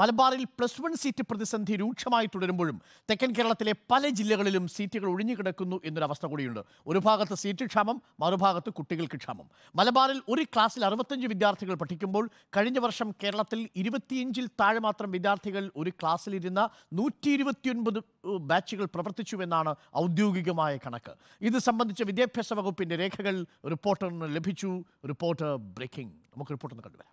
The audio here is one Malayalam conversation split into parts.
മലബാറിൽ പ്ലസ് വൺ സീറ്റ് പ്രതിസന്ധി രൂക്ഷമായി തുടരുമ്പോഴും തെക്കൻ കേരളത്തിലെ പല ജില്ലകളിലും സീറ്റുകൾ ഒഴിഞ്ഞുകിടക്കുന്നു എന്നൊരവസ്ഥ കൂടിയുണ്ട് ഒരു ഭാഗത്ത് സീറ്റ് ക്ഷാമം മറുഭാഗത്ത് കുട്ടികൾക്ക് ക്ഷാമം മലബാറിൽ ഒരു ക്ലാസ്സിൽ അറുപത്തഞ്ച് വിദ്യാർത്ഥികൾ പഠിക്കുമ്പോൾ കഴിഞ്ഞ വർഷം കേരളത്തിൽ ഇരുപത്തിയഞ്ചിൽ താഴെ മാത്രം വിദ്യാർത്ഥികൾ ഒരു ക്ലാസ്സിലിരുന്ന നൂറ്റി ഇരുപത്തിയൊൻപത് ബാച്ചുകൾ പ്രവർത്തിച്ചുവെന്നാണ് ഔദ്യോഗികമായ കണക്ക് ഇത് സംബന്ധിച്ച വിദ്യാഭ്യാസ വകുപ്പിന്റെ രേഖകൾ റിപ്പോർട്ടറിന് ലഭിച്ചു റിപ്പോർട്ടർ ബ്രേക്കിംഗ് നമുക്ക് റിപ്പോർട്ടൊന്ന് കണ്ടുവരാം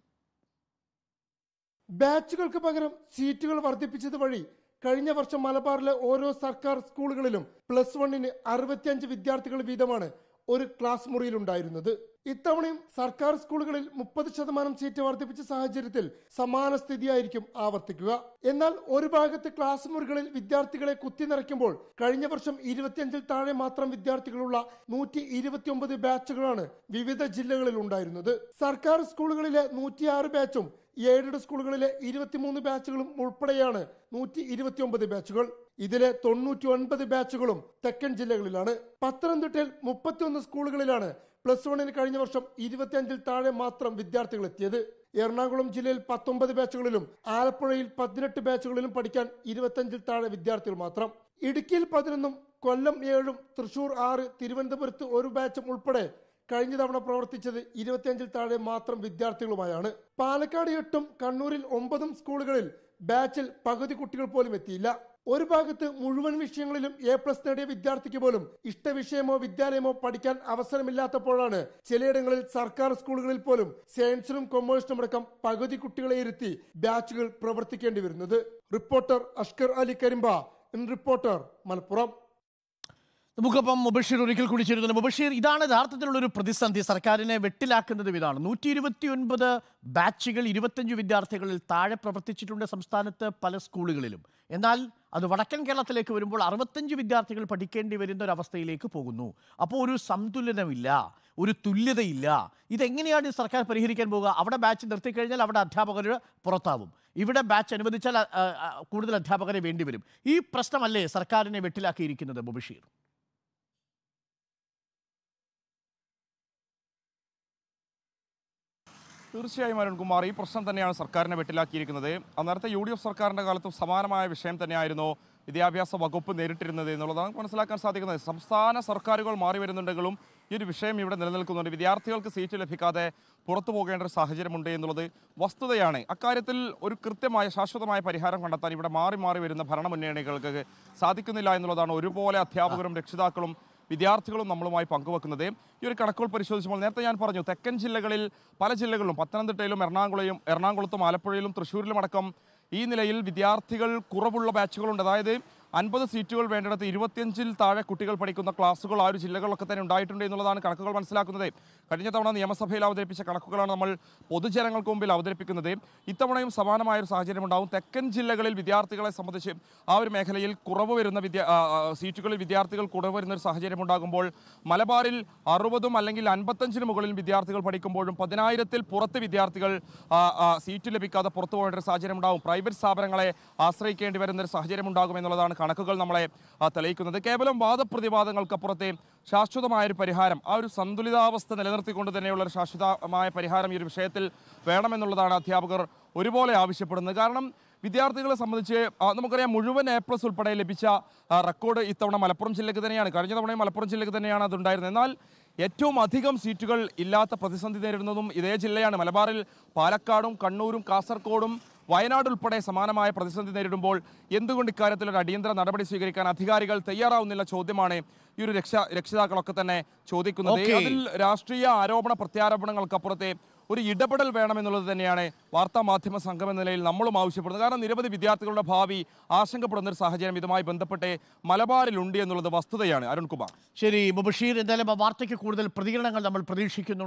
ബാച്ചുകൾക്ക് പകരം സീറ്റുകൾ വർദ്ധിപ്പിച്ചത് വഴി കഴിഞ്ഞ വർഷം മലബാറിലെ ഓരോ സർക്കാർ സ്കൂളുകളിലും പ്ലസ് വണ്ണിന് അറുപത്തിയഞ്ച് വിദ്യാർത്ഥികൾ വീതമാണ് ഒരു ക്ലാസ് മുറിയിലുണ്ടായിരുന്നത് ഇത്തവണയും സർക്കാർ സ്കൂളുകളിൽ മുപ്പത് ശതമാനം സീറ്റ് വർദ്ധിപ്പിച്ച സാഹചര്യത്തിൽ സമാന സ്ഥിതിയായിരിക്കും ആവർത്തിക്കുക എന്നാൽ ഒരു ഭാഗത്ത് ക്ലാസ് മുറികളിൽ വിദ്യാർത്ഥികളെ കുത്തി നിറയ്ക്കുമ്പോൾ കഴിഞ്ഞ വർഷം ഇരുപത്തിയഞ്ചിൽ താഴെ മാത്രം വിദ്യാർത്ഥികളുള്ള നൂറ്റി ഇരുപത്തിയൊമ്പത് ബാച്ചുകളാണ് വിവിധ ജില്ലകളിൽ ഉണ്ടായിരുന്നത് സർക്കാർ സ്കൂളുകളിലെ നൂറ്റിയാറ് ബാച്ചും എയ്ഡഡ് സ്കൂളുകളിലെ ഇരുപത്തിമൂന്ന് ബാച്ചുകളും ഉൾപ്പെടെയാണ് നൂറ്റി ഒമ്പത് ബാച്ചുകൾ ഇതിലെ തൊണ്ണൂറ്റി ഒൻപത് ബാച്ചുകളും തെക്കൻ ജില്ലകളിലാണ് പത്തനംതിട്ടയിൽ മുപ്പത്തിയൊന്ന് സ്കൂളുകളിലാണ് പ്ലസ് വണ്ണിന് കഴിഞ്ഞ വർഷം ഇരുപത്തിയഞ്ചിൽ താഴെ മാത്രം വിദ്യാർത്ഥികൾ എത്തിയത് എറണാകുളം ജില്ലയിൽ പത്തൊമ്പത് ബാച്ചുകളിലും ആലപ്പുഴയിൽ പതിനെട്ട് ബാച്ചുകളിലും പഠിക്കാൻ ഇരുപത്തിയഞ്ചിൽ താഴെ വിദ്യാർത്ഥികൾ മാത്രം ഇടുക്കിയിൽ പതിനൊന്നും കൊല്ലം ഏഴും തൃശൂർ ആറ് തിരുവനന്തപുരത്ത് ഒരു ബാച്ചും ഉൾപ്പെടെ കഴിഞ്ഞ തവണ പ്രവർത്തിച്ചത് ഇരുപത്തിയഞ്ചിൽ താഴെ മാത്രം വിദ്യാർത്ഥികളുമായാണ് പാലക്കാട് എട്ടും കണ്ണൂരിൽ ഒമ്പതും സ്കൂളുകളിൽ ബാച്ചിൽ പകുതി കുട്ടികൾ പോലും എത്തിയില്ല ഒരു ഭാഗത്ത് മുഴുവൻ വിഷയങ്ങളിലും എ പ്ലസ് നേടിയ വിദ്യാർത്ഥിക്ക് പോലും ഇഷ്ടവിഷയമോ വിദ്യാലയമോ പഠിക്കാൻ അവസരമില്ലാത്തപ്പോഴാണ് ചിലയിടങ്ങളിൽ സർക്കാർ സ്കൂളുകളിൽ പോലും സയൻസിനും കൊമേഴ്സിനും അടക്കം പകുതി കുട്ടികളെ ഇരുത്തി ബാച്ചുകൾ പ്രവർത്തിക്കേണ്ടി വരുന്നത് റിപ്പോർട്ടർ അഷ്കർ അലി കരിമ്പ റിപ്പോർട്ടർ മലപ്പുറം നമുക്കപ്പം മുബഷീർ ഒരിക്കൽ കൂടി ചേരുന്നുണ്ട് മുബഷീർ ഇതാണ് യഥാർത്ഥത്തിലുള്ള ഒരു പ്രതിസന്ധി സർക്കാരിനെ വെട്ടിലാക്കുന്നത് ഇതാണ് നൂറ്റി ഇരുപത്തി ഒൻപത് ബാച്ചുകൾ ഇരുപത്തഞ്ച് വിദ്യാർത്ഥികളിൽ താഴെ പ്രവർത്തിച്ചിട്ടുണ്ട് സംസ്ഥാനത്ത് പല സ്കൂളുകളിലും എന്നാൽ അത് വടക്കൻ കേരളത്തിലേക്ക് വരുമ്പോൾ അറുപത്തഞ്ച് വിദ്യാർത്ഥികൾ പഠിക്കേണ്ടി വരുന്ന ഒരു അവസ്ഥയിലേക്ക് പോകുന്നു അപ്പോൾ ഒരു സന്തുലനമില്ല ഒരു തുല്യതയില്ല ഇതെങ്ങനെയാണ് സർക്കാർ പരിഹരിക്കാൻ പോകുക അവിടെ ബാച്ച് നിർത്തിക്കഴിഞ്ഞാൽ അവിടെ അധ്യാപകർ പുറത്താവും ഇവിടെ ബാച്ച് അനുവദിച്ചാൽ കൂടുതൽ അധ്യാപകരെ വേണ്ടിവരും ഈ പ്രശ്നമല്ലേ സർക്കാരിനെ വെട്ടിലാക്കിയിരിക്കുന്നത് മുബഷീർ തീർച്ചയായും അരുൺകുമാർ ഈ പ്രശ്നം തന്നെയാണ് സർക്കാരിനെ വെട്ടിലാക്കിയിരിക്കുന്നത് അന്നേരത്തെ യു ഡി എഫ് സർക്കാരിൻ്റെ കാലത്തും സമാനമായ വിഷയം തന്നെയായിരുന്നു വിദ്യാഭ്യാസ വകുപ്പ് നേരിട്ടിരുന്നത് എന്നുള്ളതാണ് മനസ്സിലാക്കാൻ സാധിക്കുന്നത് സംസ്ഥാന സർക്കാരുകൾ മാറി വരുന്നുണ്ടെങ്കിലും ഈ ഒരു വിഷയം ഇവിടെ നിലനിൽക്കുന്നുണ്ട് വിദ്യാർത്ഥികൾക്ക് സീറ്റ് ലഭിക്കാതെ പുറത്തു പോകേണ്ട ഒരു സാഹചര്യമുണ്ട് എന്നുള്ളത് വസ്തുതയാണ് അക്കാര്യത്തിൽ ഒരു കൃത്യമായ ശാശ്വതമായ പരിഹാരം കണ്ടെത്താൻ ഇവിടെ മാറി മാറി വരുന്ന ഭരണ സാധിക്കുന്നില്ല എന്നുള്ളതാണ് ഒരുപോലെ അധ്യാപകരും രക്ഷിതാക്കളും വിദ്യാർത്ഥികളും നമ്മളുമായി പങ്കുവെക്കുന്നത് ഈ ഒരു കണക്കുകൾ പരിശോധിച്ചപ്പോൾ നേരത്തെ ഞാൻ പറഞ്ഞു തെക്കൻ ജില്ലകളിൽ പല ജില്ലകളിലും പത്തനംതിട്ടയിലും എറണാകുളയും എറണാകുളത്തും ആലപ്പുഴയിലും തൃശ്ശൂരിലും അടക്കം ഈ നിലയിൽ വിദ്യാർത്ഥികൾ കുറവുള്ള ബാച്ചുകളുണ്ട് അതായത് അൻപത് സീറ്റുകൾ വേണ്ടിടത്ത് ഇരുപത്തിയഞ്ചിൽ താഴെ കുട്ടികൾ പഠിക്കുന്ന ക്ലാസ്സുകൾ ആ ഒരു ജില്ലകളിലൊക്കെ തന്നെ ഉണ്ടായിട്ടുണ്ട് എന്നുള്ളതാണ് കണക്കുകൾ മനസ്സിലാക്കുന്നത് കഴിഞ്ഞ തവണ നിയമസഭയിൽ അവതരിപ്പിച്ച കണക്കുകളാണ് നമ്മൾ പൊതുജനങ്ങൾക്ക് മുമ്പിൽ അവതരിപ്പിക്കുന്നത് ഇത്തവണയും സമാനമായ ഒരു സാഹചര്യം ഉണ്ടാവും തെക്കൻ ജില്ലകളിൽ വിദ്യാർത്ഥികളെ സംബന്ധിച്ച് ആ ഒരു മേഖലയിൽ കുറവ് വരുന്ന സീറ്റുകളിൽ വിദ്യാർത്ഥികൾ കുറവ് വരുന്ന ഒരു സാഹചര്യം ഉണ്ടാകുമ്പോൾ മലബാറിൽ അറുപതും അല്ലെങ്കിൽ അൻപത്തഞ്ചിന് മുകളിൽ വിദ്യാർത്ഥികൾ പഠിക്കുമ്പോഴും പതിനായിരത്തിൽ പുറത്ത് വിദ്യാർത്ഥികൾ സീറ്റ് ലഭിക്കാതെ പുറത്തു പോകേണ്ട ഒരു സാഹചര്യം ഉണ്ടാകും പ്രൈവറ്റ് സ്ഥാപനങ്ങളെ ആശ്രയിക്കേണ്ടി വരുന്ന ഒരു സാഹചര്യം ഉണ്ടാകും എന്നുള്ളതാണ് കണക്കുകൾ നമ്മളെ തെളിയിക്കുന്നത് കേവലം വാദപ്രതിവാദങ്ങൾക്കപ്പുറത്തെ ശാശ്വതമായ ഒരു പരിഹാരം ആ ഒരു സന്തുലിതാവസ്ഥ നിലനിർത്തിക്കൊണ്ട് തന്നെയുള്ള ഒരു ശാശ്വതമായ പരിഹാരം ഈ ഒരു വിഷയത്തിൽ വേണമെന്നുള്ളതാണ് അധ്യാപകർ ഒരുപോലെ ആവശ്യപ്പെടുന്നത് കാരണം വിദ്യാർത്ഥികളെ സംബന്ധിച്ച് നമുക്കറിയാം മുഴുവൻ എ പ്ലസ് ഉൾപ്പെടെ ലഭിച്ച റെക്കോർഡ് ഇത്തവണ മലപ്പുറം ജില്ലയ്ക്ക് തന്നെയാണ് കഴിഞ്ഞ തവണയും മലപ്പുറം ജില്ലയ്ക്ക് തന്നെയാണ് അതുണ്ടായിരുന്നത് എന്നാൽ ഏറ്റവും അധികം സീറ്റുകൾ ഇല്ലാത്ത പ്രതിസന്ധി നേരിടുന്നതും ഇതേ ജില്ലയാണ് മലബാറിൽ പാലക്കാടും കണ്ണൂരും കാസർഗോഡും വയനാട് ഉൾപ്പെടെ സമാനമായ പ്രതിസന്ധി നേരിടുമ്പോൾ എന്തുകൊണ്ട് ഇക്കാര്യത്തിൽ ഒരു അടിയന്തര നടപടി സ്വീകരിക്കാൻ അധികാരികൾ തയ്യാറാവുന്നില്ല ചോദ്യമാണ് ഈ ഒരു രക്ഷ രക്ഷിതാക്കളൊക്കെ തന്നെ ചോദിക്കുന്നത് അതിൽ രാഷ്ട്രീയ ആരോപണ പ്രത്യാരോപണങ്ങൾക്കപ്പുറത്തെ ഒരു ഇടപെടൽ വേണമെന്നുള്ളത് തന്നെയാണ് വാർത്താ മാധ്യമ സംഘം എന്ന നിലയിൽ നമ്മളും ആവശ്യപ്പെടുന്നത് കാരണം നിരവധി വിദ്യാർത്ഥികളുടെ ഭാവി ആശങ്കപ്പെടുന്ന ഒരു സാഹചര്യം ഇതുമായി ബന്ധപ്പെട്ട് മലബാറിലുണ്ട് എന്നുള്ളത് വസ്തുതയാണ് അരുൺകുമാർ ശരി മുബഷീർ എന്തായാലും ആ വാർത്തയ്ക്ക് കൂടുതൽ പ്രതികരണങ്ങൾ നമ്മൾ പ്രതീക്ഷിക്കുന്നുണ്ട്